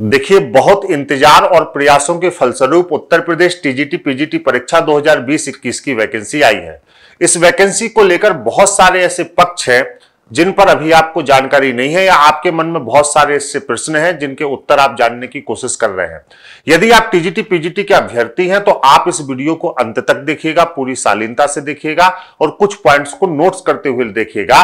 देखिए बहुत इंतजार और प्रयासों के फलस्वरूप उत्तर प्रदेश टीजीटी पीजीटी परीक्षा 2020-21 की वैकेंसी आई है इस वैकेंसी को लेकर बहुत सारे ऐसे पक्ष हैं जिन पर अभी आपको जानकारी नहीं है या आपके मन में बहुत सारे ऐसे प्रश्न हैं जिनके उत्तर आप जानने की कोशिश कर रहे हैं यदि आप टीजीटी पीजीटी के अभ्यर्थी हैं तो आप इस वीडियो को अंत तक देखिएगा पूरी शालीनता से देखिएगा और कुछ पॉइंट्स को नोट्स करते हुए देखिएगा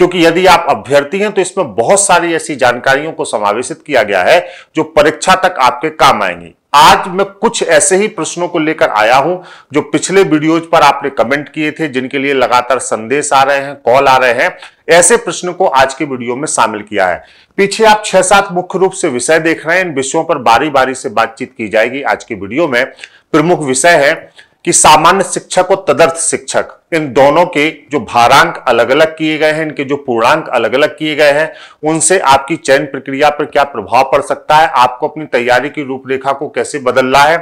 क्योंकि यदि आप अभ्यर्थी हैं तो इसमें बहुत सारी ऐसी जानकारियों को समावेशित किया गया है जो परीक्षा तक आपके काम आएंगी आज मैं कुछ ऐसे ही प्रश्नों को लेकर आया हूं जो पिछले वीडियोज पर आपने कमेंट किए थे जिनके लिए लगातार संदेश आ रहे हैं कॉल आ रहे हैं ऐसे प्रश्न को आज के वीडियो में शामिल किया है पीछे आप छह सात मुख्य रूप से विषय देख रहे हैं इन विषयों पर बारी बारी से बातचीत की जाएगी आज के वीडियो में प्रमुख विषय है कि सामान्य शिक्षक और तदर्थ शिक्षक इन दोनों के जो भारांक अलग अलग किए गए हैं इनके जो पूर्णांक अलग अलग किए गए हैं उनसे आपकी चयन प्रक्रिया पर क्या प्रभाव पड़ सकता है आपको अपनी तैयारी की रूपरेखा को कैसे बदलना है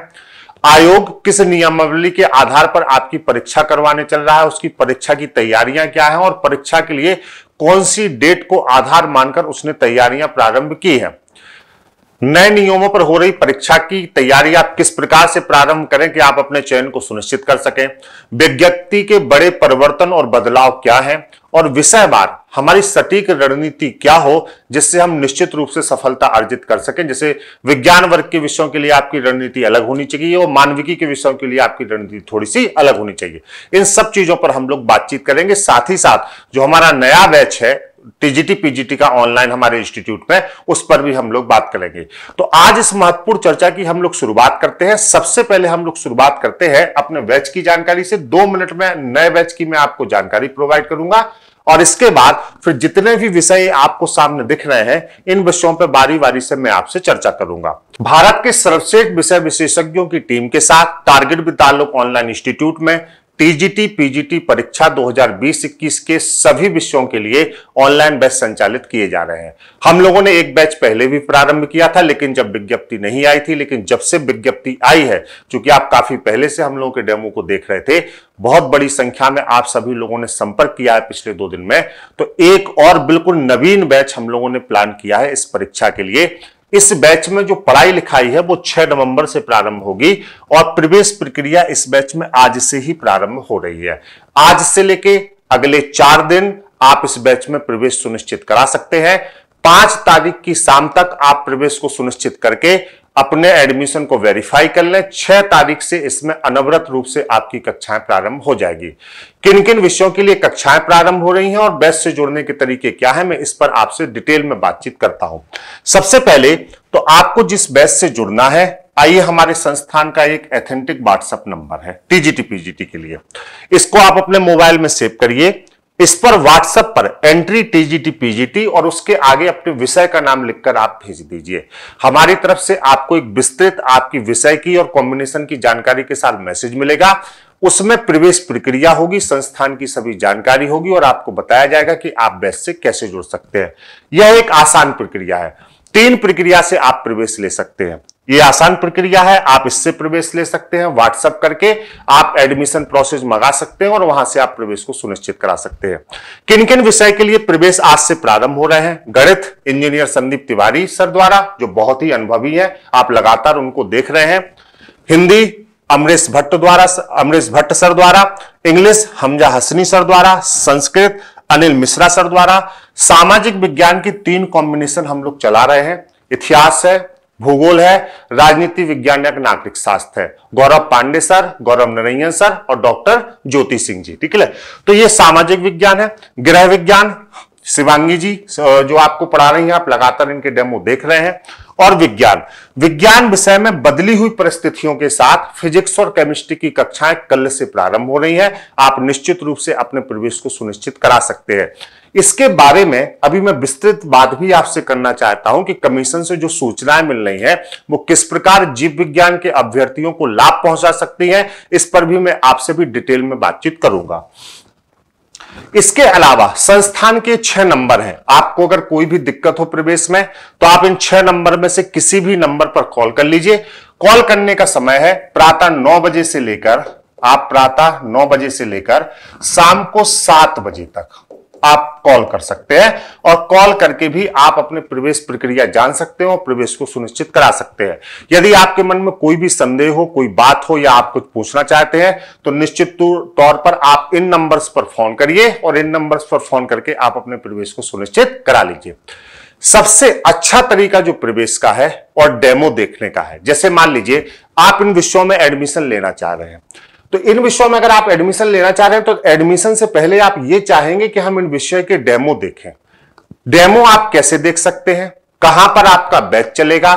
आयोग किस नियमावली के आधार पर आपकी परीक्षा करवाने चल रहा है उसकी परीक्षा की तैयारियां क्या है और परीक्षा के लिए कौन सी डेट को आधार मानकर उसने तैयारियां प्रारंभ की है नए नियमों पर हो रही परीक्षा की तैयारी आप किस प्रकार से प्रारंभ करें कि आप अपने चयन को सुनिश्चित कर सकें विज्ञप्ति के बड़े परिवर्तन और बदलाव क्या हैं और विषयवार हमारी सटीक रणनीति क्या हो जिससे हम निश्चित रूप से सफलता अर्जित कर सकें जैसे विज्ञान वर्ग के विषयों के लिए आपकी रणनीति अलग होनी चाहिए और मानविकी के विषयों के लिए आपकी रणनीति थोड़ी सी अलग होनी चाहिए इन सब चीजों पर हम लोग बातचीत करेंगे साथ ही साथ जो हमारा नया बैच है टीजीटी पीजीटी का ऑनलाइन हमारे इंस्टीट्यूट में उस पर भी हम लोग बात करेंगे तो आज इस महत्वपूर्ण चर्चा की हम लोग शुरुआत करते हैं सबसे पहले हम लोग शुरुआत करते हैं अपने बैच की जानकारी से दो मिनट में नए बैच की मैं आपको जानकारी प्रोवाइड करूंगा और इसके बाद फिर जितने भी विषय आपको सामने दिख रहे हैं इन विषयों पर बारी बारी से मैं आपसे चर्चा करूंगा भारत के सर्वश्रेष्ठ विषय विशेषज्ञों की टीम के साथ टारगेट विद्यालय ऑनलाइन इंस्टीट्यूट में टीजीटी पीजीटी परीक्षा 2020-21 के सभी विषयों के लिए ऑनलाइन बैच संचालित किए जा रहे हैं हम लोगों ने एक बैच पहले भी प्रारंभ किया था लेकिन जब विज्ञप्ति नहीं आई थी लेकिन जब से विज्ञप्ति आई है क्योंकि आप काफी पहले से हम लोगों के डेमो को देख रहे थे बहुत बड़ी संख्या में आप सभी लोगों ने संपर्क किया है पिछले दो दिन में तो एक और बिल्कुल नवीन बैच हम लोगों ने प्लान किया है इस परीक्षा के लिए इस बैच में जो पढ़ाई लिखाई है वो 6 नवंबर से प्रारंभ होगी और प्रवेश प्रक्रिया इस बैच में आज से ही प्रारंभ हो रही है आज से लेके अगले चार दिन आप इस बैच में प्रवेश सुनिश्चित करा सकते हैं पांच तारीख की शाम तक आप प्रवेश को सुनिश्चित करके अपने एडमिशन को वेरीफाई कर लें छह तारीख से इसमें अनवरत रूप से आपकी कक्षाएं प्रारंभ हो जाएगी किन किन विषयों के लिए कक्षाएं प्रारंभ हो रही हैं और बेस्ट से जुड़ने के तरीके क्या है मैं इस पर आपसे डिटेल में बातचीत करता हूं सबसे पहले तो आपको जिस बेस्ट से जुड़ना है आइए हमारे संस्थान का एक एथेंटिक व्हाट्सएप नंबर है टीजीटी पीजीटी के लिए इसको आप अपने मोबाइल में सेव करिए इस पर व्हाट्सएप पर एंट्री टीजीटी पीजीटी और उसके आगे अपने विषय का नाम लिखकर आप भेज दीजिए हमारी तरफ से आपको एक विस्तृत आपकी विषय की और कॉम्बिनेशन की जानकारी के साथ मैसेज मिलेगा उसमें प्रवेश प्रक्रिया होगी संस्थान की सभी जानकारी होगी और आपको बताया जाएगा कि आप बेस्ट से कैसे जुड़ सकते हैं यह एक आसान प्रक्रिया है तीन प्रक्रिया से आप प्रवेश ले सकते हैं ये आसान प्रक्रिया है आप इससे प्रवेश ले सकते हैं व्हाट्सअप करके आप एडमिशन प्रोसेस मंगा सकते हैं और वहां से आप प्रवेश को सुनिश्चित करा सकते हैं किन किन विषय के लिए प्रवेश आज से प्रारंभ हो रहे हैं गणित इंजीनियर संदीप तिवारी सर द्वारा जो बहुत ही अनुभवी है आप लगातार उनको देख रहे हैं हिंदी अमरीश भट्ट द्वारा अमरीश भट्ट सर द्वारा इंग्लिश हमजा हसनी सर द्वारा संस्कृत अनिल मिश्रा सर द्वारा सामाजिक विज्ञान की तीन कॉम्बिनेशन हम लोग चला रहे हैं इतिहास है भूगोल है राजनीति विज्ञान या नागरिक शास्त्र है गौरव पांडे सर गौरव नरैयन सर और डॉक्टर ज्योति सिंह जी ठीक है तो ये सामाजिक विज्ञान है गृह विज्ञान शिवांगी जी जो आपको पढ़ा रही हैं आप लगातार इनके डेमो देख रहे हैं और विज्ञान विज्ञान विषय में बदली हुई परिस्थितियों के साथ फिजिक्स और केमिस्ट्री की कक्षाएं कल से प्रारंभ हो रही है आप निश्चित रूप से अपने प्रवेश को सुनिश्चित करा सकते हैं इसके बारे में अभी मैं विस्तृत बात भी आपसे करना चाहता हूं कि कमीशन से जो सूचनाएं मिल रही हैं वो किस प्रकार जीव विज्ञान के अभ्यर्थियों को लाभ पहुंचा सकती हैं इस पर भी मैं आपसे भी डिटेल में बातचीत करूंगा इसके अलावा संस्थान के छह नंबर हैं आपको अगर कोई भी दिक्कत हो प्रवेश में तो आप इन छह नंबर में से किसी भी नंबर पर कॉल कर लीजिए कॉल करने का समय है प्रातः नौ बजे से लेकर आप प्रातः नौ बजे से लेकर शाम को सात बजे तक आप कॉल कर सकते हैं और कॉल करके भी आप अपने प्रवेश प्रक्रिया जान सकते हैं और प्रवेश को सुनिश्चित करा सकते हैं यदि आपके मन में कोई भी संदेह हो कोई बात हो या आप कुछ पूछना चाहते हैं तो निश्चित तौर पर आप इन नंबर्स पर फोन करिए और इन नंबर्स पर फोन करके आप अपने प्रवेश को सुनिश्चित करा लीजिए सबसे अच्छा तरीका जो प्रवेश का है और डेमो देखने का है जैसे मान लीजिए आप इन विषयों में एडमिशन लेना चाह रहे हैं तो इन विषयों में अगर आप एडमिशन लेना चाह रहे हैं तो एडमिशन से पहले आप ये चाहेंगे कि हम इन विषय के डेमो देखें डेमो आप कैसे देख सकते हैं कहां पर आपका बैच चलेगा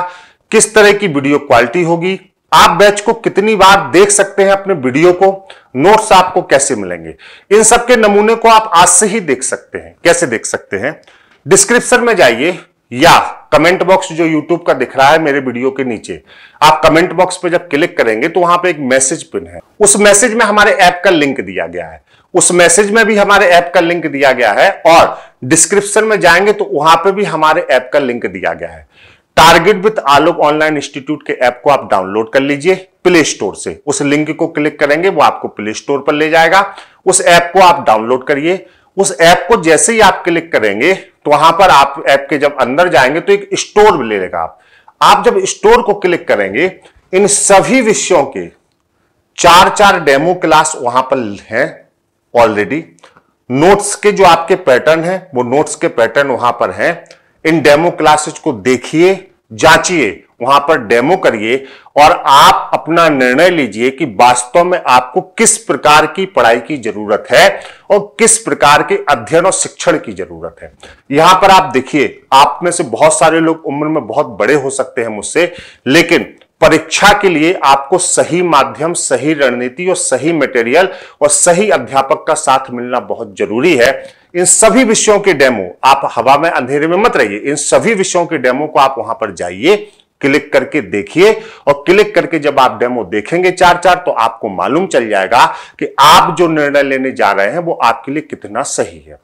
किस तरह की वीडियो क्वालिटी होगी आप बैच को कितनी बार देख सकते हैं अपने वीडियो को नोट्स आपको कैसे मिलेंगे इन सबके नमूने को आप आज से ही देख सकते हैं कैसे देख सकते हैं डिस्क्रिप्शन में जाइए या कमेंट बॉक्स जो यूट्यूब का दिख रहा है मेरे वीडियो के नीचे आप कमेंट बॉक्स पे जब क्लिक करेंगे तो वहां पे एक मैसेज पिन है उस मैसेज में हमारे ऐप का लिंक दिया गया है उस मैसेज में भी हमारे ऐप का लिंक दिया गया है और डिस्क्रिप्शन में जाएंगे तो वहां पे भी हमारे ऐप का लिंक दिया गया है target with Alok online institute के ऐप को आप डाउनलोड कर लीजिए प्ले स्टोर से उस लिंक को क्लिक करेंगे वो आपको प्ले स्टोर पर ले जाएगा उस ऐप को आप डाउनलोड करिए उस ऐप को जैसे ही आप क्लिक करेंगे तो वहां पर आप ऐप के जब अंदर जाएंगे तो एक स्टोर मिलेगा आप आप जब स्टोर को क्लिक करेंगे इन सभी विषयों के चार चार डेमो क्लास वहां पर हैं ऑलरेडी नोट्स के जो आपके पैटर्न हैं वो नोट्स के पैटर्न वहां पर हैं इन डेमो क्लासेस को देखिए जांचिए वहां पर डेमो करिए और आप अपना निर्णय लीजिए कि वास्तव में आपको किस प्रकार की पढ़ाई की जरूरत है और किस प्रकार के अध्ययन और शिक्षण की जरूरत है यहां पर आप देखिए आप में से बहुत सारे लोग उम्र में बहुत बड़े हो सकते हैं मुझसे लेकिन परीक्षा के लिए आपको सही माध्यम सही रणनीति और सही मटेरियल और सही अध्यापक का साथ मिलना बहुत जरूरी है इन सभी विषयों के डेमो आप हवा में अंधेरे में मत रहिए इन सभी विषयों के डेमो को आप वहां पर जाइए क्लिक करके देखिए और क्लिक करके जब आप डेमो देखेंगे चार चार तो आपको मालूम चल जाएगा कि आप जो निर्णय लेने जा रहे हैं वो आपके लिए कितना सही है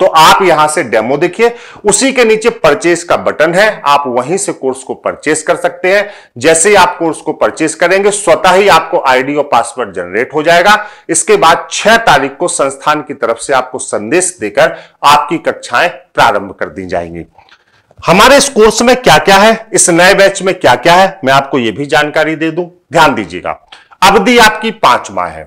तो आप यहां से डेमो देखिए उसी के नीचे परचेस का बटन है आप वहीं से कोर्स को परचेस कर सकते हैं जैसे ही आप कोर्स को परचेस करेंगे स्वतः ही आपको आईडी और पासवर्ड जनरेट हो जाएगा इसके बाद 6 तारीख को संस्थान की तरफ से आपको संदेश देकर आपकी कक्षाएं प्रारंभ कर दी जाएंगी हमारे इस कोर्स में क्या क्या है इस नए बैच में क्या क्या है मैं आपको यह भी जानकारी दे दूं ध्यान दीजिएगा अवधि आपकी पांच माह है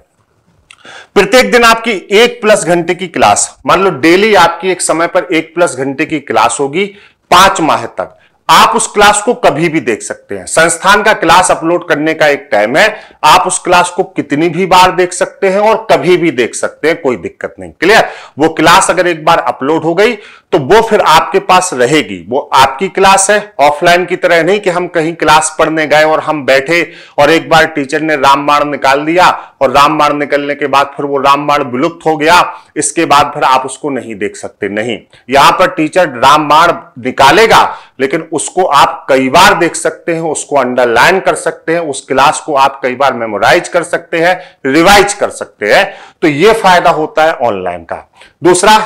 प्रत्येक दिन आपकी एक प्लस घंटे की क्लास मान लो डेली आपकी एक समय पर एक प्लस घंटे की क्लास होगी पांच माह तक आप उस क्लास को कभी भी देख सकते हैं संस्थान का क्लास अपलोड करने का एक टाइम है आप उस क्लास को कितनी भी बार देख सकते हैं और कभी भी देख सकते हैं कोई दिक्कत नहीं क्लियर वो क्लास अगर एक बार अपलोड हो गई तो वो फिर आपके पास रहेगी वो आपकी क्लास है ऑफलाइन की तरह नहीं कि हम कहीं क्लास पढ़ने गए और हम बैठे और एक बार टीचर ने रामबाण निकाल दिया और रामबाण निकलने के बाद फिर वो रामबाण विलुप्त हो गया इसके बाद फिर आप उसको नहीं देख सकते नहीं यहां पर टीचर रामबाण निकालेगा लेकिन उसको आप कई बार देख सकते हैं उसको अंडरलाइन कर सकते हैं उस क्लास को आप कई बार मेमोराइज कर सकते हैं रिवाइज कर सकते हैं तो ये फायदा होता है ऑनलाइन का दूसरा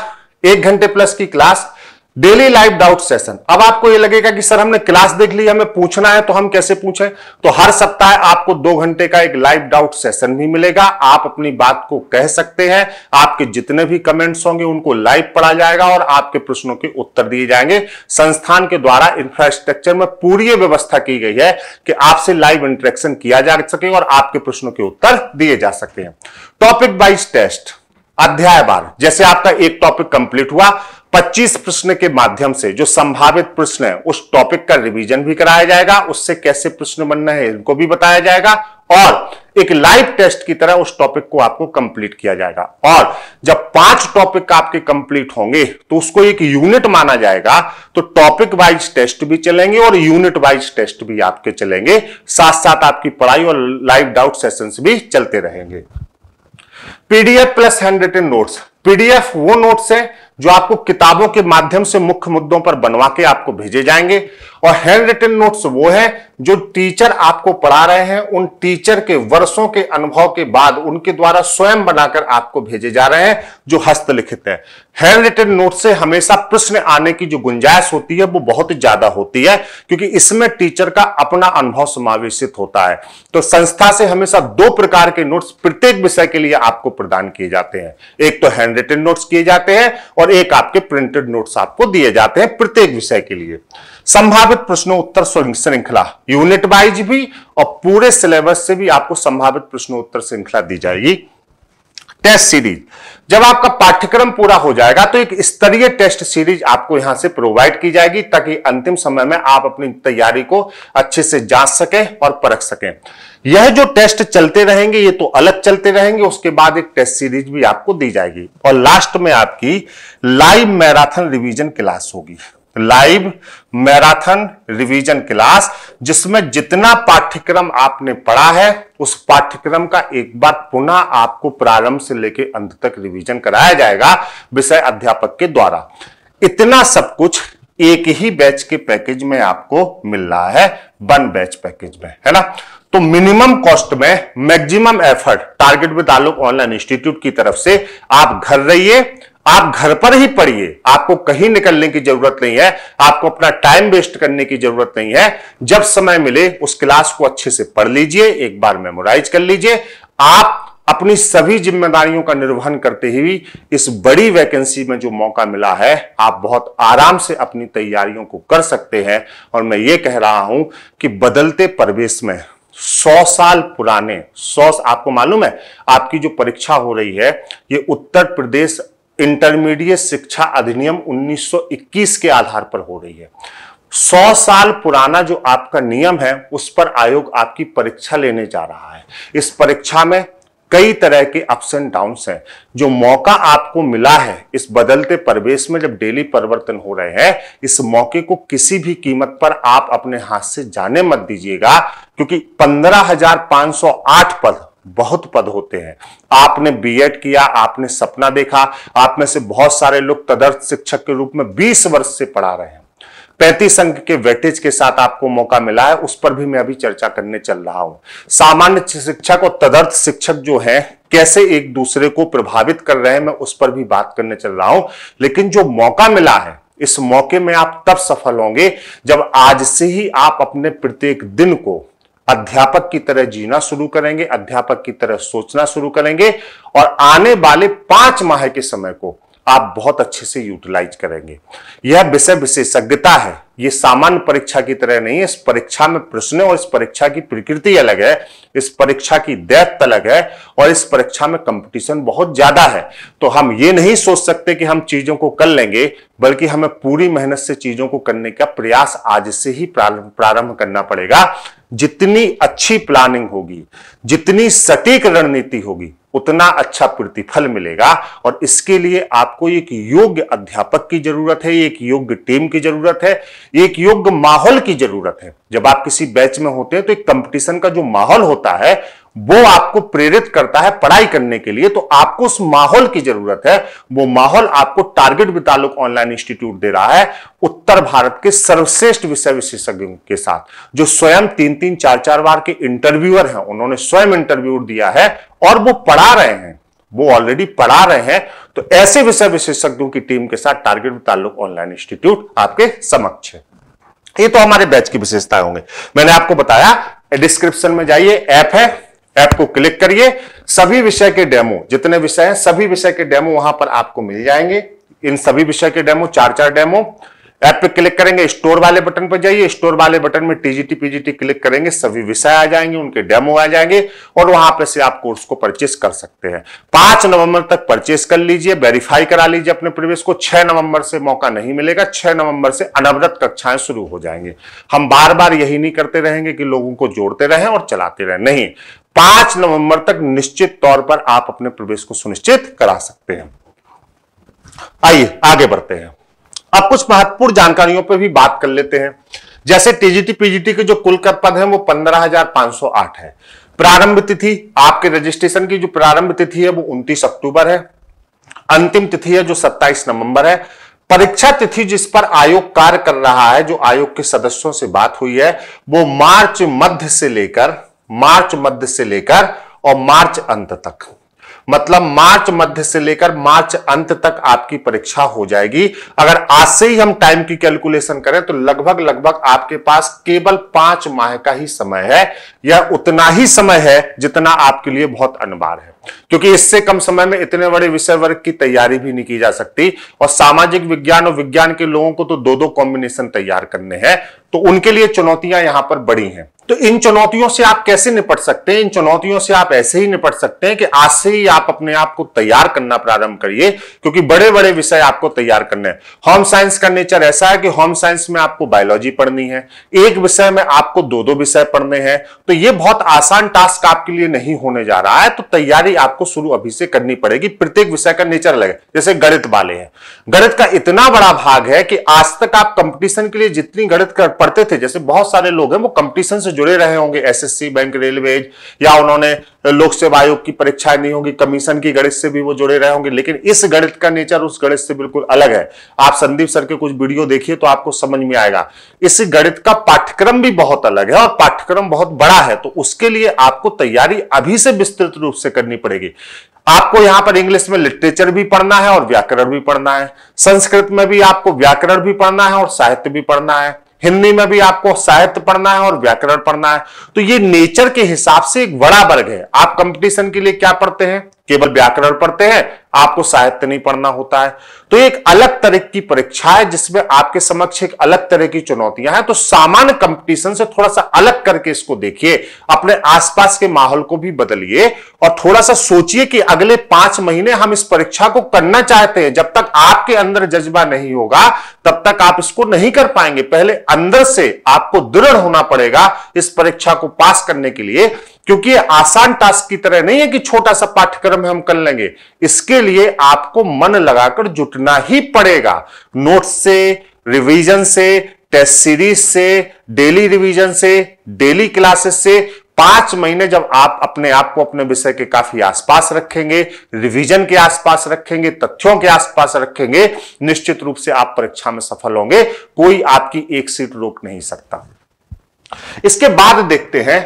एक घंटे प्लस की class daily live doubt session अब आपको ये लगेगा कि सर हमने क्लास देख ली हमें पूछना है तो हम कैसे पूछें तो हर सप्ताह आपको दो घंटे का एक लाइव डाउट सेशन भी मिलेगा आप अपनी बात को कह सकते हैं आपके जितने भी कमेंट्स होंगे उनको लाइव पढ़ा जाएगा और आपके प्रश्नों के उत्तर दिए जाएंगे संस्थान के द्वारा इंफ्रास्ट्रक्चर में पूरी व्यवस्था की गई है कि आपसे लाइव इंटरेक्शन किया जा सके और आपके प्रश्नों के उत्तर दिए जा सकते हैं टॉपिक वाइज टेस्ट अध्याय बार जैसे आपका एक टॉपिक कंप्लीट हुआ 25 प्रश्न के माध्यम से जो संभावित प्रश्न है उस टॉपिक का रिवीजन भी कराया जाएगा उससे कैसे प्रश्न बनना है इनको भी बताया जाएगा और एक लाइव टेस्ट की तरह उस टॉपिक को आपको कंप्लीट किया जाएगा और जब पांच टॉपिक आपके कंप्लीट होंगे तो उसको एक यूनिट माना जाएगा तो टॉपिक वाइज टेस्ट भी चलेंगे और यूनिट वाइज टेस्ट भी आपके चलेंगे साथ साथ आपकी पढ़ाई और लाइव डाउट सेशन भी चलते रहेंगे PDF plus handwritten notes PDF वो नोट्स है जो आपको किताबों के माध्यम से मुख्य मुद्दों पर बनवा के आपको भेजे जाएंगे और हैंड रिटन नोट्स वो है जो टीचर आपको पढ़ा रहे हैं उन टीचर के वर्षों के अनुभव के बाद उनके द्वारा स्वयं बनाकर आपको भेजे जा रहे हैं जो हस्तलिखित है हैंड रिटन नोट से हमेशा प्रश्न आने की जो गुंजाइश होती है वो बहुत ज्यादा होती है क्योंकि इसमें टीचर का अपना अनुभव समावेशित होता है तो संस्था से हमेशा दो प्रकार के नोट्स प्रत्येक विषय के लिए आपको प्रदान किए जाते हैं एक तो हैंड रिटन नोट्स किए जाते हैं और और एक आपके प्रिंटेड नोट्स आपको दिए जाते हैं प्रत्येक विषय के लिए संभावित प्रश्नों उत्तर श्रृंखला यूनिट वाइज भी और पूरे सिलेबस से भी आपको संभावित प्रश्नोत्तर श्रृंखला दी जाएगी टेस्ट सीरीज जब आपका पाठ्यक्रम पूरा हो जाएगा तो एक स्तरीय टेस्ट सीरीज आपको यहां से प्रोवाइड की जाएगी ताकि अंतिम समय में आप अपनी तैयारी को अच्छे से जांच सकें और परख सकें यह जो टेस्ट चलते रहेंगे ये तो अलग चलते रहेंगे उसके बाद एक टेस्ट सीरीज भी आपको दी जाएगी और लास्ट में आपकी लाइव मैराथन रिविजन क्लास होगी लाइव मैराथन रिवीजन क्लास जिसमें जितना पाठ्यक्रम आपने पढ़ा है उस पाठ्यक्रम का एक बार पुनः आपको प्रारंभ से लेकर अंत तक रिवीजन कराया जाएगा विषय अध्यापक के द्वारा इतना सब कुछ एक ही बैच के पैकेज में आपको मिल रहा है वन बैच पैकेज में है ना तो मिनिमम कॉस्ट में maximum effort target with Alok online institute की तरफ से आप घर रहिए आप घर पर ही पढ़िए आपको कहीं निकलने की जरूरत नहीं है आपको अपना टाइम वेस्ट करने की जरूरत नहीं है जब समय मिले उस क्लास को अच्छे से पढ़ लीजिए एक बार मेमोराइज कर लीजिए आप अपनी सभी जिम्मेदारियों का निर्वहन करते हुए इस बड़ी वैकेंसी में जो मौका मिला है आप बहुत आराम से अपनी तैयारियों को कर सकते हैं और मैं ये कह रहा हूं कि बदलते परिवेश में सौ साल पुराने सौ आपको मालूम है आपकी जो परीक्षा हो रही है ये उत्तर प्रदेश इंटरमीडिएट शिक्षा अधिनियम 1921 के आधार पर हो रही है सौ साल पुराना जो आपका नियम है उस पर आयोग आपकी परीक्षा लेने जा रहा है इस परीक्षा में कई तरह के अप्स एंड डाउन्स हैं जो मौका आपको मिला है इस बदलते परिवेश में जब डेली परिवर्तन हो रहे हैं इस मौके को किसी भी कीमत पर आप अपने हाथ से जाने मत दीजिएगा क्योंकि 15,508 पद बहुत पद होते हैं आपने बीएड किया आपने सपना देखा आप में से बहुत सारे लोग तदर्थ शिक्षक के रूप में 20 वर्ष से पढ़ा रहे हैं पैंतीस अंक के वेटेज के साथ आपको मौका मिला है उस पर भी मैं अभी चर्चा करने चल रहा हूं सामान्य शिक्षक और तदर्थ शिक्षक जो है कैसे एक दूसरे को प्रभावित कर रहे हैं मैं उस पर भी बात करने चल रहा हूं लेकिन जो मौका मिला है इस मौके में आप तब सफल होंगे जब आज से ही आप अपने प्रत्येक दिन को अध्यापक की तरह जीना शुरू करेंगे अध्यापक की तरह सोचना शुरू करेंगे और आने वाले पांच माह के समय को आप बहुत अच्छे से यूटिलाइज करेंगे यह विषय विशेषज्ञता है ये सामान्य परीक्षा की तरह नहीं है इस परीक्षा में प्रश्न और इस परीक्षा की प्रकृति अलग है इस परीक्षा की दैत्य अलग है और इस परीक्षा में कंपटीशन बहुत ज्यादा है तो हम ये नहीं सोच सकते कि हम चीजों को कर लेंगे बल्कि हमें पूरी मेहनत से चीजों को करने का प्रयास आज से ही प्रारंभ करना पड़ेगा जितनी अच्छी प्लानिंग होगी जितनी सटीक रणनीति होगी उतना अच्छा प्रतिफल मिलेगा और इसके लिए आपको एक योग्य अध्यापक की जरूरत है एक योग्य टीम की जरूरत है एक योग्य माहौल की जरूरत है जब आप किसी बैच में होते हैं तो एक कंपटीशन का जो माहौल होता है वो आपको प्रेरित करता है पढ़ाई करने के लिए तो आपको उस माहौल की जरूरत है वो माहौल आपको टारगेट भी तालुक ऑनलाइन इंस्टीट्यूट दे रहा है उत्तर भारत के सर्वश्रेष्ठ विषय विशेषज्ञों के साथ जो स्वयं तीन तीन चार चार बार के इंटरव्यूअर हैं उन्होंने स्वयं इंटरव्यू दिया है और वो पढ़ा रहे हैं वो ऑलरेडी पढ़ा रहे हैं तो ऐसे विषय विशेषज्ञों की टीम के साथ टारगेट ताल्लुक ऑनलाइन इंस्टीट्यूट आपके समक्ष है ये तो हमारे बैच की विशेषताएं होंगे मैंने आपको बताया डिस्क्रिप्शन में जाइए ऐप है ऐप को क्लिक करिए सभी विषय के डेमो जितने विषय हैं सभी विषय के डेमो वहां पर आपको मिल जाएंगे इन सभी विषय के डेमो चार चार डेमो ऐप पे क्लिक करेंगे स्टोर वाले बटन पर जाइए स्टोर वाले बटन में टीजीटी पीजीटी क्लिक करेंगे सभी विषय आ जाएंगे उनके डेमो आ जाएंगे और वहां पर से आप कोर्स को परचेस कर सकते हैं पांच नवंबर तक परचेस कर लीजिए वेरीफाई करा लीजिए अपने प्रवेश को छह नवंबर से मौका नहीं मिलेगा छह नवंबर से अनवरत कक्षाएं शुरू हो जाएंगे हम बार बार यही नहीं करते रहेंगे कि लोगों को जोड़ते रहें और चलाते रहें नहीं पांच नवंबर तक निश्चित तौर पर आप अपने प्रवेश को सुनिश्चित करा सकते हैं आइए आगे बढ़ते हैं अब कुछ महत्वपूर्ण जानकारियों पर भी बात कर लेते हैं जैसे टीजीटी पीजीटी के जो कुल कर पद है वो 15,508 है प्रारंभ तिथि आपके रजिस्ट्रेशन की जो प्रारंभ तिथि है वो 29 अक्टूबर है अंतिम तिथि है जो 27 नवंबर है परीक्षा तिथि जिस पर आयोग कार्य कर रहा है जो आयोग के सदस्यों से बात हुई है वो मार्च मध्य से लेकर मार्च मध्य से लेकर और मार्च अंत तक मतलब मार्च मध्य से लेकर मार्च अंत तक आपकी परीक्षा हो जाएगी अगर आज से ही हम टाइम की कैलकुलेशन करें तो लगभग लगभग आपके पास केवल पांच माह का ही समय है या उतना ही समय है जितना आपके लिए बहुत अनिवार्य है क्योंकि इससे कम समय में इतने बड़े विषय वर्ग की तैयारी भी नहीं की जा सकती और सामाजिक विज्ञान और विज्ञान के लोगों को तो दो दो कॉम्बिनेशन तैयार करने हैं तो उनके लिए चुनौतियां यहां पर बड़ी हैं तो इन चुनौतियों से आप कैसे निपट सकते हैं इन चुनौतियों से आप ऐसे ही निपट सकते हैं कि आज से ही आप अपने आप को तैयार करना प्रारंभ करिए क्योंकि बड़े बड़े विषय आपको तैयार करने हैं होम साइंस का नेचर ऐसा है कि होम साइंस में आपको बायोलॉजी पढ़नी है एक विषय में आपको दो दो विषय पढ़ने हैं तो ये बहुत आसान टास्क आपके लिए नहीं होने जा रहा है तो तैयारी आपको शुरू अभी से करनी पड़ेगी प्रत्येक विषय का नेचर अलग है जैसे गणित वाले हैं गणित का इतना बड़ा भाग है कि आज तक आप कंपटीशन के लिए जितनी गणित पढ़ते थे जैसे बहुत सारे लोग हैं वो कंपटीशन से जुड़े रहे होंगे एसएससी बैंक रेलवे या उन्होंने लोक सेवा आयोग की परीक्षाएं नहीं होंगी कमीशन की गणित से भी वो जुड़े रहे होंगे लेकिन इस गणित का नेचर उस गणित से बिल्कुल अलग है आप संदीप सर के कुछ वीडियो देखिए तो आपको समझ में आएगा इस गणित का पाठ्यक्रम भी बहुत अलग है और पाठ्यक्रम बहुत बड़ा है तो उसके लिए आपको तैयारी अभी से विस्तृत रूप से करनी पड़ेगी आपको यहां पर इंग्लिश में लिटरेचर भी पढ़ना है और व्याकरण भी पढ़ना है संस्कृत में भी आपको व्याकरण भी पढ़ना है और साहित्य भी पढ़ना है हिंदी में भी आपको साहित्य पढ़ना है और व्याकरण पढ़ना है तो ये नेचर के हिसाब से एक बड़ा वर्ग है आप कंपटीशन के लिए क्या पढ़ते हैं केवल व्याकरण पढ़ते हैं आपको साहित्य नहीं पढ़ना होता है तो एक अलग तरह की परीक्षा है जिसमें आपके समक्ष एक अलग तरह की चुनौतियां हैं तो सामान्य कंपटीशन से थोड़ा सा अलग करके इसको देखिए अपने आसपास के माहौल को भी बदलिए और थोड़ा सा सोचिए कि अगले पांच महीने हम इस परीक्षा को करना चाहते हैं जब तक आपके अंदर जज्बा नहीं होगा तब तक आप इसको नहीं कर पाएंगे पहले अंदर से आपको दृढ़ होना पड़ेगा इस परीक्षा को पास करने के लिए क्योंकि आसान टास्क की तरह नहीं है कि छोटा सा पाठ्यक्रम हम कर लेंगे इसके लिए आपको मन लगाकर जुटना ही पड़ेगा नोट्स से रिवीजन से टेस्ट सीरीज से डेली रिवीजन से डेली क्लासेस से पांच महीने जब आप अपने आप को अपने विषय के काफी आसपास रखेंगे रिवीजन के आसपास रखेंगे तथ्यों के आसपास रखेंगे निश्चित रूप से आप परीक्षा में सफल होंगे कोई आपकी एक सीट रोक नहीं सकता इसके बाद देखते हैं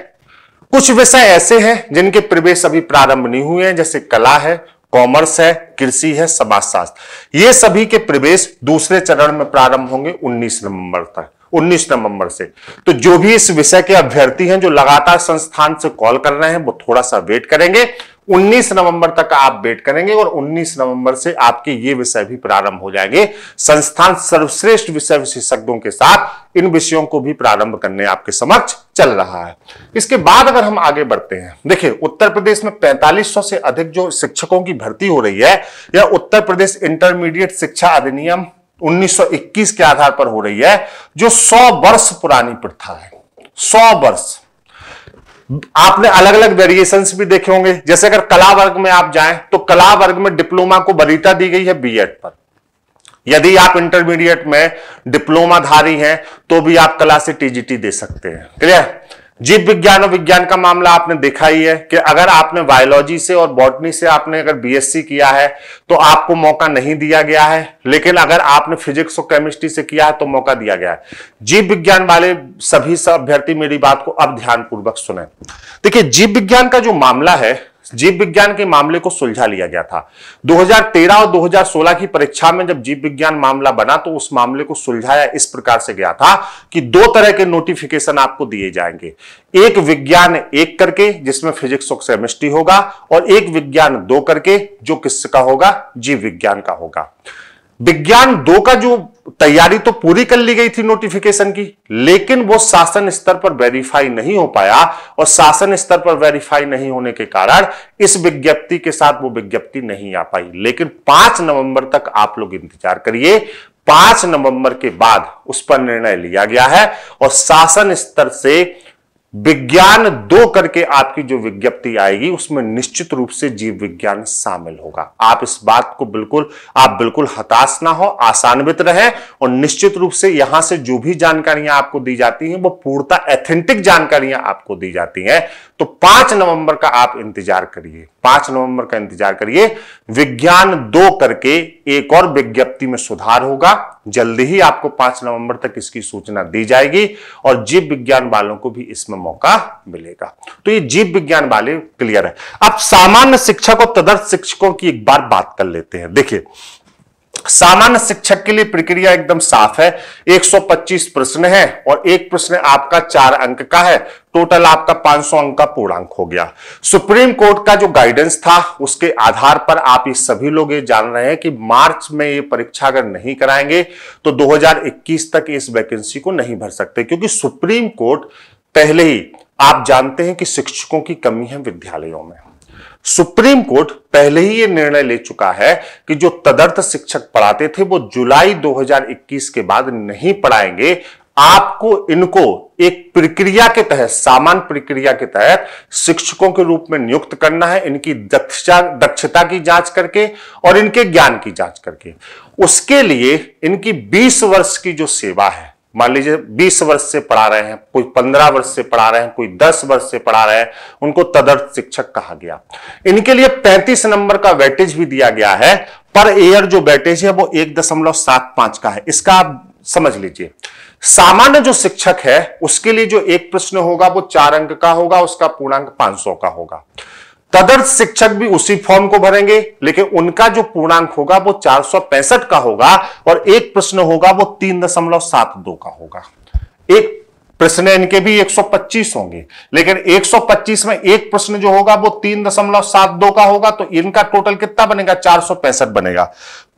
कुछ विषय ऐसे हैं जिनके प्रवेश अभी प्रारंभ नहीं हुए हैं जैसे कला है कॉमर्स है कृषि है समाजशास्त्र ये सभी के प्रवेश दूसरे चरण में प्रारंभ होंगे 19 नवंबर तक 19 नवंबर से तो जो भी इस विषय के अभ्यर्थी हैं जो लगातार संस्थान से कॉल कर रहे हैं वो थोड़ा सा वेट करेंगे 19 नवंबर तक आप वेट करेंगे और 19 नवंबर से आपके ये विषय भी प्रारंभ हो जाएंगे संस्थान सर्वश्रेष्ठ विषय विशेषज्ञों के साथ इन विषयों को भी प्रारंभ करने आपके समक्ष चल रहा है इसके बाद अगर हम आगे बढ़ते हैं देखिए उत्तर प्रदेश में 4500 से अधिक जो शिक्षकों की भर्ती हो रही है यह उत्तर प्रदेश इंटरमीडिएट शिक्षा अधिनियम उन्नीस के आधार पर हो रही है जो सौ वर्ष पुरानी प्रथा है सौ वर्ष आपने अलग अलग वेरिएशन भी देखे होंगे जैसे अगर कला वर्ग में आप जाएं तो कला वर्ग में डिप्लोमा को वरीता दी गई है बीएड पर यदि आप इंटरमीडिएट में डिप्लोमा धारी हैं तो भी आप कला से टीजीटी दे सकते हैं क्लियर जीव विज्ञान और विज्ञान का मामला आपने देखा ही है कि अगर आपने बायोलॉजी से और बॉटनी से आपने अगर बीएससी किया है तो आपको मौका नहीं दिया गया है लेकिन अगर आपने फिजिक्स और केमिस्ट्री से किया है तो मौका दिया गया है जीव विज्ञान वाले सभी अभ्यर्थी मेरी बात को अब ध्यानपूर्वक सुने देखिए जीव विज्ञान का जो मामला है जीव विज्ञान के मामले को सुलझा लिया गया था 2013 और 2016 की परीक्षा में जब जीव विज्ञान मामला बना तो उस मामले को सुलझाया इस प्रकार से गया था कि दो तरह के नोटिफिकेशन आपको दिए जाएंगे एक विज्ञान एक करके जिसमें फिजिक्स और केमिस्ट्री होगा और एक विज्ञान दो करके जो किसका होगा जीव विज्ञान का होगा विज्ञान दो का जो तैयारी तो पूरी कर ली गई थी नोटिफिकेशन की लेकिन वो शासन स्तर पर वेरीफाई नहीं हो पाया और शासन स्तर पर वेरीफाई नहीं होने के कारण इस विज्ञप्ति के साथ वो विज्ञप्ति नहीं आ पाई लेकिन पांच नवंबर तक आप लोग इंतजार करिए पांच नवंबर के बाद उस पर निर्णय लिया गया है और शासन स्तर से विज्ञान दो करके आपकी जो विज्ञप्ति आएगी उसमें निश्चित रूप से जीव विज्ञान शामिल होगा आप इस बात को बिल्कुल आप बिल्कुल हताश ना हो आसान्वित रहें और निश्चित रूप से यहां से जो भी जानकारियां आपको दी जाती हैं वो पूर्णता एथेंटिक जानकारियां आपको दी जाती हैं तो पांच नवंबर का आप इंतजार करिए पांच नवंबर का इंतजार करिए विज्ञान दो करके एक और विज्ञप्ति में सुधार होगा जल्दी ही आपको पांच नवंबर तक इसकी सूचना दी जाएगी और जीव विज्ञान वालों को भी इसमें मौका मिलेगा तो ये जीव विज्ञान वाले क्लियर है अब सामान्य शिक्षक और तदर्थ शिक्षकों की एक बार बात कर लेते हैं देखिए सामान्य शिक्षक के लिए प्रक्रिया एकदम साफ है 125 प्रश्न है और एक प्रश्न आपका चार अंक का है टोटल आपका 500 अंक का पूर्णांक हो गया सुप्रीम कोर्ट का जो गाइडेंस था उसके आधार पर आप ये सभी लोग ये जान रहे हैं कि मार्च में ये परीक्षा अगर नहीं कराएंगे तो 2021 तक इस वैकेंसी को नहीं भर सकते क्योंकि सुप्रीम कोर्ट पहले ही आप जानते हैं कि शिक्षकों की कमी है विद्यालयों में सुप्रीम कोर्ट पहले ही यह निर्णय ले चुका है कि जो तदर्थ शिक्षक पढ़ाते थे वो जुलाई 2021 के बाद नहीं पढ़ाएंगे आपको इनको एक प्रक्रिया के तहत सामान्य प्रक्रिया के तहत शिक्षकों के रूप में नियुक्त करना है इनकी दक्षता दक्षता की जांच करके और इनके ज्ञान की जांच करके उसके लिए इनकी 20 वर्ष की जो सेवा है मान लीजिए 20 वर्ष से पढ़ा रहे हैं कोई 15 वर्ष से पढ़ा रहे हैं कोई 10 वर्ष से पढ़ा रहे हैं उनको तदर्थ शिक्षक कहा गया इनके लिए 35 नंबर का वेटेज भी दिया गया है पर ईयर जो वेटेज है वो एक दशमलव सात पांच का है इसका आप समझ लीजिए सामान्य जो शिक्षक है उसके लिए जो एक प्रश्न होगा वो चार अंक का होगा उसका पूर्णांक पांच का होगा तदर्थ शिक्षक भी उसी फॉर्म को भरेंगे लेकिन उनका जो पूर्णांक होगा वो चार का होगा और एक प्रश्न होगा वो तीन दशमलव सात दो का होगा एक प्रश्न इनके भी 125 होंगे लेकिन 125 में एक प्रश्न जो होगा वो तीन दशमलव सात दो का होगा तो इनका टोटल कितना बनेगा चार बनेगा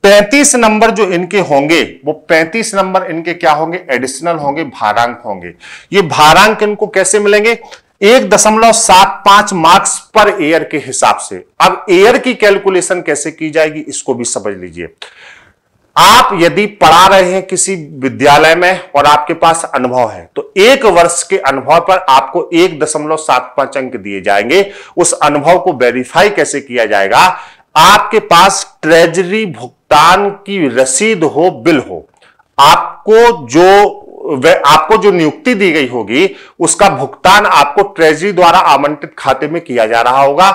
35 नंबर जो इनके होंगे वो 35 नंबर इनके क्या होंगे एडिशनल होंगे भारांक होंगे ये भारांक इनको कैसे मिलेंगे एक दशमलव सात पांच मार्क्स पर एयर के हिसाब से अब एयर की कैलकुलेशन कैसे की जाएगी इसको भी समझ लीजिए आप यदि पढ़ा रहे हैं किसी विद्यालय में और आपके पास अनुभव है तो एक वर्ष के अनुभव पर आपको एक दशमलव सात पांच अंक दिए जाएंगे उस अनुभव को वेरीफाई कैसे किया जाएगा आपके पास ट्रेजरी भुगतान की रसीद हो बिल हो आपको जो आपको जो नियुक्ति दी गई होगी उसका भुगतान आपको ट्रेजरी द्वारा आमंत्रित खाते में किया जा रहा होगा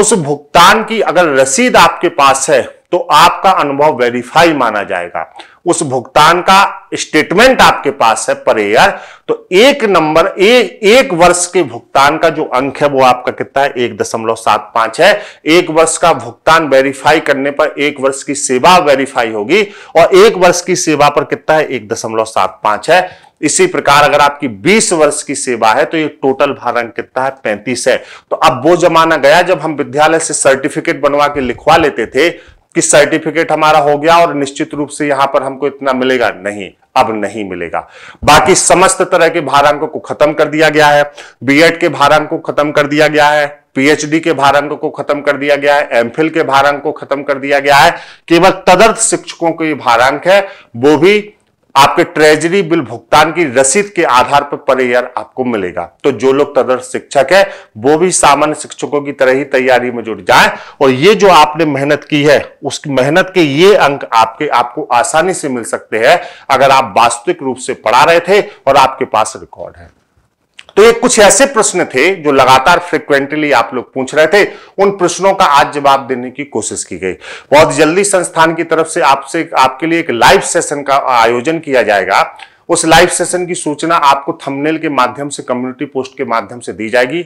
उस भुगतान की अगर रसीद आपके पास है तो आपका अनुभव वेरीफाई माना जाएगा उस भुगतान का स्टेटमेंट आपके पास है पर ईयर तो एक नंबर ए, एक वर्ष के भुगतान का जो अंक है वो आपका कितना है एक दशमलव सात पांच है एक वर्ष का भुगतान वेरीफाई करने पर एक वर्ष की सेवा वेरीफाई होगी और एक वर्ष की सेवा पर कितना है एक दशमलव सात पांच है इसी प्रकार अगर आपकी 20 वर्ष की सेवा है तो ये टोटल भारंक कितना है 35 है तो अब वो जमाना गया जब हम विद्यालय से सर्टिफिकेट बनवा के लिखवा लेते थे कि सर्टिफिकेट हमारा हो गया और निश्चित रूप से यहां पर हमको इतना मिलेगा नहीं अब नहीं मिलेगा बाकी समस्त तरह के भारांकों को खत्म कर दिया गया है बीएड के भारांक को खत्म कर दिया गया है पीएचडी के भारांक को खत्म कर दिया गया है एमफिल के भारंक को खत्म कर दिया गया है केवल तदर्थ शिक्षकों के भारांक है वो भी आपके ट्रेजरी बिल भुगतान की रसीद के आधार पर पर ईयर आपको मिलेगा तो जो लोग तदर्थ शिक्षक है वो भी सामान्य शिक्षकों की तरह ही तैयारी में जुट जाए और ये जो आपने मेहनत की है उस मेहनत के ये अंक आपके आपको आसानी से मिल सकते हैं अगर आप वास्तविक रूप से पढ़ा रहे थे और आपके पास रिकॉर्ड है तो ये कुछ ऐसे प्रश्न थे जो लगातार फ्रिक्वेंटली आप लोग पूछ रहे थे उन प्रश्नों का आज जवाब देने की कोशिश की गई बहुत जल्दी संस्थान की तरफ से आपसे आपके लिए एक लाइव सेशन का आयोजन किया जाएगा उस लाइव सेशन की सूचना आपको थंबनेल के माध्यम से कम्युनिटी पोस्ट के माध्यम से दी जाएगी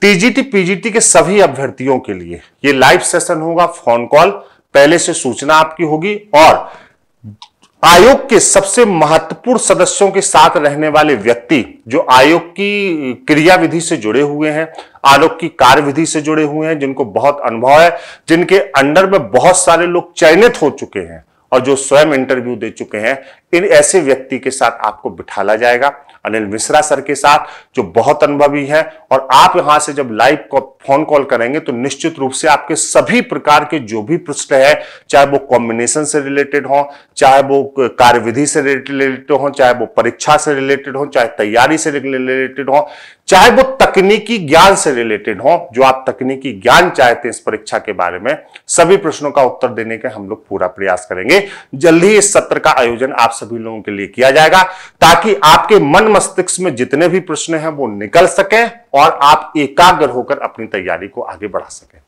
टीजीटी पीजीटी के सभी अभ्यर्थियों के लिए ये लाइव सेशन होगा फोन कॉल पहले से सूचना आपकी होगी और आयोग के सबसे महत्वपूर्ण सदस्यों के साथ रहने वाले व्यक्ति जो आयोग की क्रियाविधि से जुड़े हुए हैं आयोग की कार्यविधि से जुड़े हुए हैं जिनको बहुत अनुभव है जिनके अंडर में बहुत सारे लोग चयनित हो चुके हैं और जो स्वयं इंटरव्यू दे चुके हैं इन ऐसे व्यक्ति के साथ आपको बिठाला जाएगा अनिल मिश्रा सर के साथ जो बहुत अनुभवी हैं और आप यहां से जब लाइव फोन कॉल करेंगे तो निश्चित रूप से आपके सभी प्रकार के जो भी प्रश्न है चाहे वो कॉम्बिनेशन से रिलेटेड हो चाहे वो कार्य विधि से रिलेटेड हो चाहे वो परीक्षा से रिलेटेड हो चाहे तैयारी से रिलेटेड हो चाहे वो तकनीकी ज्ञान से रिलेटेड हो जो आप तकनीकी ज्ञान चाहते हैं इस परीक्षा के बारे में सभी प्रश्नों का उत्तर देने के हम लोग पूरा प्रयास करेंगे जल्द ही इस सत्र का आयोजन आप सभी लोगों के लिए किया जाएगा ताकि आपके मन मस्तिष्क में जितने भी प्रश्न हैं वो निकल सके और आप एकाग्र होकर अपनी तैयारी को आगे बढ़ा सकें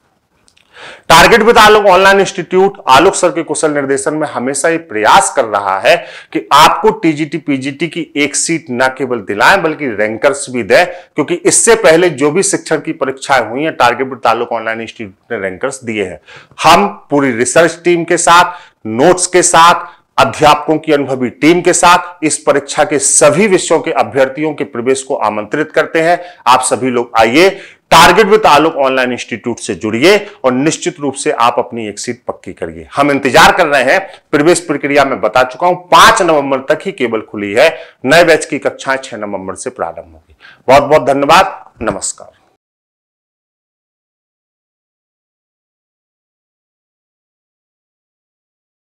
target with Alok online institute Alok sir के कुशल निर्देशन में हमेशा ये प्रयास कर रहा है कि आपको टीजीटी पीजीटी की एक सीट न केवल दिलाएं बल्कि रैंकर्स भी दें क्योंकि इससे पहले जो भी शिक्षण की परीक्षाएं हुई हैं target with Alok online institute ने रैंकर्स दिए हैं हम पूरी रिसर्च टीम के साथ नोट्स के साथ अध्यापकों की अनुभवी टीम के साथ इस परीक्षा के सभी विषयों के अभ्यर्थियों के प्रवेश को आमंत्रित करते हैं आप सभी लोग आइए target with Alok online institute से जुड़िए और निश्चित रूप से आप अपनी एक सीट पक्की करिए हम इंतजार कर रहे हैं प्रवेश प्रक्रिया में बता चुका हूं पांच नवंबर तक ही केबल खुली है नए बैच की कक्षाएं छह नवंबर से प्रारंभ होगी बहुत बहुत धन्यवाद नमस्कार